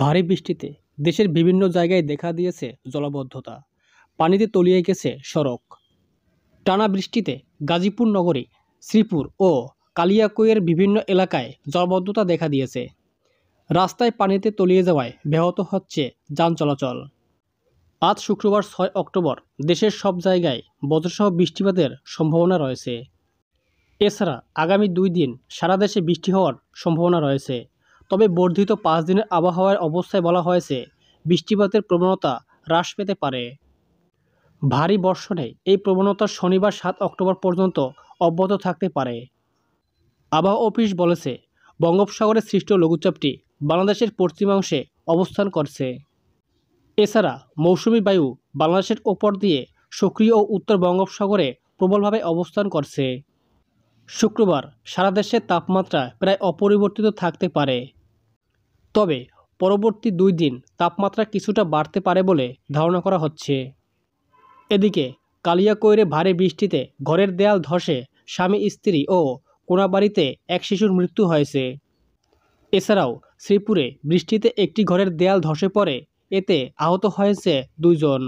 ভারী বৃষ্টিতে দেশের বিভিন্ন জায়গায় দেখা দিয়েছে জলাবদ্ধতা পানিতে তলিয়ে গেছে সড়ক টানা বৃষ্টিতে গাজীপুর নগরী শ্রীপুর ও কালিয়াকৈয়ের বিভিন্ন এলাকায় জলাবদ্ধতা দেখা দিয়েছে রাস্তায় পানিতে তলিয়ে যাওয়ায় ব্যাহত হচ্ছে যান চলাচল আজ শুক্রবার ছয় অক্টোবর দেশের সব জায়গায় বজ্রসহ বৃষ্টিপাতের সম্ভাবনা রয়েছে এছাড়া আগামী দুই দিন সারা দেশে বৃষ্টি হওয়ার সম্ভাবনা রয়েছে তবে বর্ধিত পাঁচ দিনের আবহাওয়ার অবস্থায় বলা হয়েছে বৃষ্টিপাতের প্রবণতা হ্রাস পেতে পারে ভারী বর্ষণে এই প্রবণতা শনিবার সাত অক্টোবর পর্যন্ত অব্যাহত থাকতে পারে আবহাওয়া অফিস বলেছে বঙ্গোপসাগরের সৃষ্ট লঘুচাপটি বাংলাদেশের পশ্চিমাংশে অবস্থান করছে এছাড়া মৌসুমি বায়ু বাংলাদেশের ওপর দিয়ে সক্রিয় ও উত্তর বঙ্গোপসাগরে প্রবলভাবে অবস্থান করছে শুক্রবার সারা দেশের তাপমাত্রা প্রায় অপরিবর্তিত থাকতে পারে তবে পরবর্তী দুই দিন তাপমাত্রা কিছুটা বাড়তে পারে বলে ধারণা করা হচ্ছে এদিকে কালিয়াকৈরে ভারী বৃষ্টিতে ঘরের দেয়াল ধসে স্বামী স্ত্রী ও কোনাবাড়িতে এক শিশুর মৃত্যু হয়েছে এছাড়াও শ্রীপুরে বৃষ্টিতে একটি ঘরের দেয়াল ধসে পড়ে এতে আহত হয়েছে দুইজন